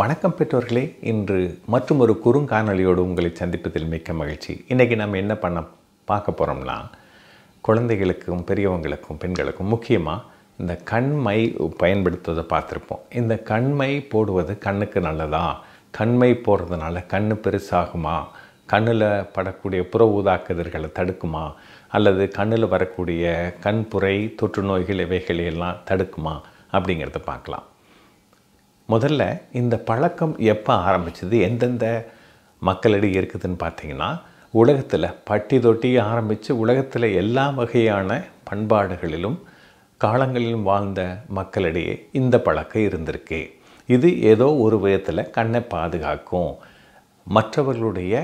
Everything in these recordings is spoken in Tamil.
வணக்கம் பெற்றோர்களே இன்று மற்றும் ஒரு குறுங்காணொலியோடு உங்களை சந்திப்பதில் மிக்க மகிழ்ச்சி இன்றைக்கி நம்ம என்ன பண்ண பார்க்க போகிறோம்னா குழந்தைகளுக்கும் பெரியவங்களுக்கும் பெண்களுக்கும் முக்கியமாக இந்த கண்மை பயன்படுத்துவதை பார்த்துருப்போம் இந்த கண்மை போடுவது கண்ணுக்கு நல்லதா கண்மை போடுறதுனால கண் பெருசாகுமா கண்ணில் படக்கூடிய புற ஊதாக்குதல்களை தடுக்குமா அல்லது கண்ணில் வரக்கூடிய கண்புரை தொற்று நோய்கள் இவைகளையெல்லாம் தடுக்குமா அப்படிங்கிறத பார்க்கலாம் முதல்ல இந்த பழக்கம் எப்போ ஆரம்பிச்சது எந்தெந்த மக்களிடையே இருக்குதுன்னு பார்த்தீங்கன்னா உலகத்தில் பட்டி தொட்டி ஆரம்பித்து உலகத்தில் எல்லா வகையான பண்பாடுகளிலும் காலங்களிலும் வாழ்ந்த மக்களிடையே இந்த பழக்கம் இருந்திருக்கு இது ஏதோ ஒரு விதத்தில் கண்ணை பாதுகாக்கும் மற்றவர்களுடைய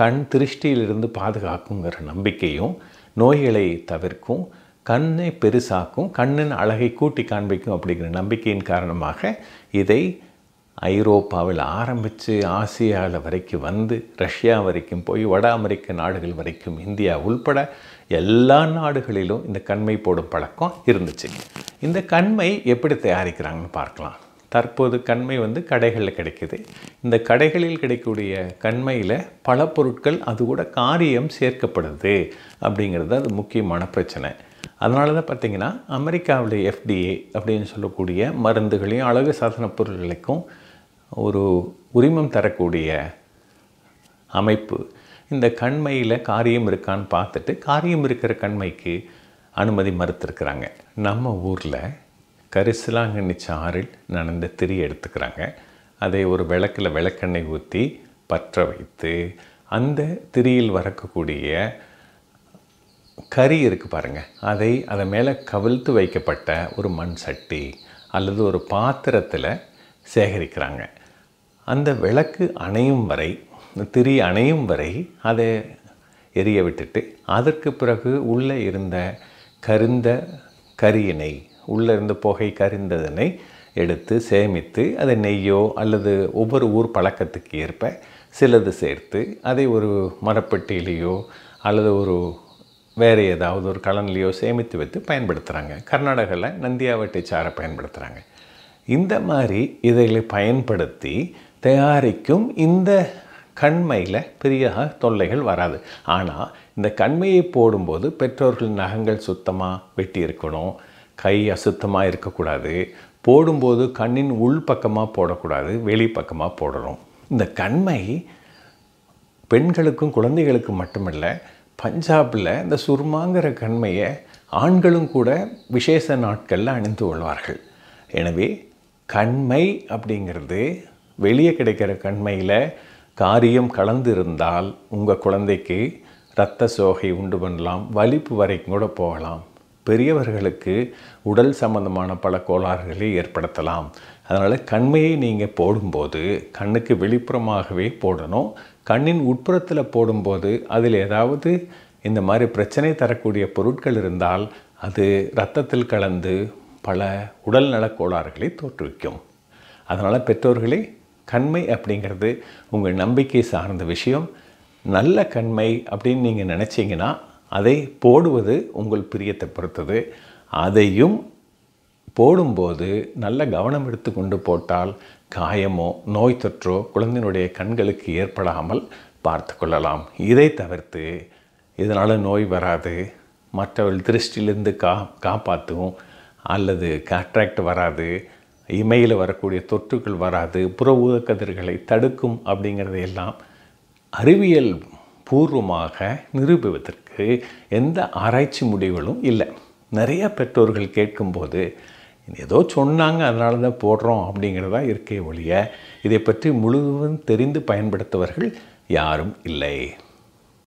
கண் திருஷ்டியிலிருந்து பாதுகாக்குங்கிற நம்பிக்கையும் நோய்களை தவிர்க்கும் கண்ணை பெருசாக்கும் கண்ணின் அழகை கூட்டி காண்பிக்கும் அப்படிங்கிற நம்பிக்கையின் காரணமாக இதை ஐரோப்பாவில் ஆரம்பித்து ஆசியாவில் வரைக்கும் வந்து ரஷ்யா வரைக்கும் போய் வட அமெரிக்க நாடுகள் வரைக்கும் இந்தியா உள்பட எல்லா நாடுகளிலும் இந்த கண்மை போடும் பழக்கம் இருந்துச்சு இந்த கண்மை எப்படி தயாரிக்கிறாங்கன்னு பார்க்கலாம் தற்போது கண்மை வந்து கடைகளில் கிடைக்குது இந்த கடைகளில் கிடைக்கக்கூடிய கண்மையில் பல பொருட்கள் அது கூட காரியம் சேர்க்கப்படுது அப்படிங்கிறது அது முக்கியமான பிரச்சனை அதனால தான் பார்த்திங்கன்னா அமெரிக்காவுடைய எஃப்டிஏ அப்படின்னு சொல்லக்கூடிய மருந்துகளையும் அழகு சாதன பொருட்களுக்கும் ஒரு உரிமம் தரக்கூடிய அமைப்பு இந்த கண்மையில் காரியம் இருக்கான்னு பார்த்துட்டு காரியம் இருக்கிற கண்மைக்கு அனுமதி மறுத்துருக்குறாங்க நம்ம ஊரில் கரிசலாங்கண்ணி சாறில் நடந்த திரி எடுத்துக்கிறாங்க அதை ஒரு விளக்கில் விளக்கெண்ணெய் ஊற்றி பற்ற வைத்து அந்த திரியில் வரக்கூடிய கறி இருக்குது பாருங்கள் அதை அதை மேலே கவிழ்த்து வைக்கப்பட்ட ஒரு மண் சட்டி அல்லது ஒரு பாத்திரத்தில் சேகரிக்கிறாங்க அந்த விளக்கு அணையும் வரை திரி அணையும் வரை அதை எரிய விட்டுட்டு அதற்கு பிறகு உள்ளே இருந்த கருந்த கரியினை உள்ளே இருந்த புகை கரிந்ததனை எடுத்து சேமித்து அதை நெய்யோ அல்லது ஒவ்வொரு ஊர் பழக்கத்துக்கு ஏற்ப சிலது சேர்த்து அதை ஒரு மரப்பெட்டியிலேயோ அல்லது ஒரு வேறு ஏதாவது ஒரு கலன்லேயோ சேமித்து வைத்து பயன்படுத்துகிறாங்க கர்நாடகாவில் நந்தியாவட்டை சாரை பயன்படுத்துகிறாங்க இந்த மாதிரி இதைகளை பயன்படுத்தி தயாரிக்கும் இந்த கண்மையில் பெரிய தொல்லைகள் வராது ஆனால் இந்த கண்மையை போடும்போது பெற்றோர்கள் நகங்கள் சுத்தமாக வெட்டி இருக்கணும் கை அசுத்தமாக இருக்கக்கூடாது போடும்போது கண்ணின் உள் பக்கமாக போடக்கூடாது வெளி பக்கமாக போடணும் இந்த கண்மை பெண்களுக்கும் குழந்தைகளுக்கும் மட்டுமில்லை பஞ்சாபில் இந்த சுர்மாங்கிற கண்மையை ஆண்களும் கூட விசேஷ நாட்களில் அணிந்து கொள்வார்கள் எனவே கண்மை அப்படிங்கிறது வெளியே கிடைக்கிற கண்மையில் காரியம் கலந்து இருந்தால் உங்கள் குழந்தைக்கு இரத்த சோகை உண்டு பண்ணலாம் வலிப்பு வரைக்கும் கூட போகலாம் பெரியவர்களுக்கு உடல் சம்பந்தமான பல கோளாறுகளை ஏற்படுத்தலாம் அதனால் கண்மையை நீங்கள் போடும்போது கண்ணுக்கு வெளிப்புறமாகவே போடணும் கண்ணின் உட்புறத்தில் போடும்போது அதில் ஏதாவது இந்த மாதிரி பிரச்சனை தரக்கூடிய பொருட்கள் இருந்தால் அது இரத்தத்தில் கலந்து பல உடல் கோளாறுகளை தோற்றுவிக்கும் அதனால் பெற்றோர்களே கண்மை அப்படிங்கிறது உங்கள் நம்பிக்கை சார்ந்த விஷயம் நல்ல கண்மை அப்படின்னு நீங்கள் நினச்சிங்கன்னா அதை போடுவது உங்கள் பிரியத்தை பொறுத்தது அதையும் போடும்போது நல்ல கவனம் எடுத்து கொண்டு போட்டால் காயமோ நோய் தொற்றோ குழந்தையினுடைய கண்களுக்கு ஏற்படாமல் பார்த்து கொள்ளலாம் இதை தவிர்த்து இதனால் நோய் வராது மற்றவர்கள் திருஷ்டிலிருந்து கா காப்பாற்றும் அல்லது காட்ராக்ட் வராது இமையில் வரக்கூடிய தொற்றுகள் வராது புற ஊதக்கதிர்களை தடுக்கும் அப்படிங்கிறதையெல்லாம் அறிவியல் பூர்வமாக நிரூபிப்பதற்கு எந்த ஆராய்ச்சி முடிவுகளும் இல்லை நிறைய பெற்றோர்கள் கேட்கும்போது ஏதோ சொன்னாங்க அதனால தான் போடுறோம் அப்படிங்கிறதா இருக்கே ஒழிய இதை பற்றி முழுவதும் தெரிந்து பயன்படுத்தவர்கள் யாரும் இல்லை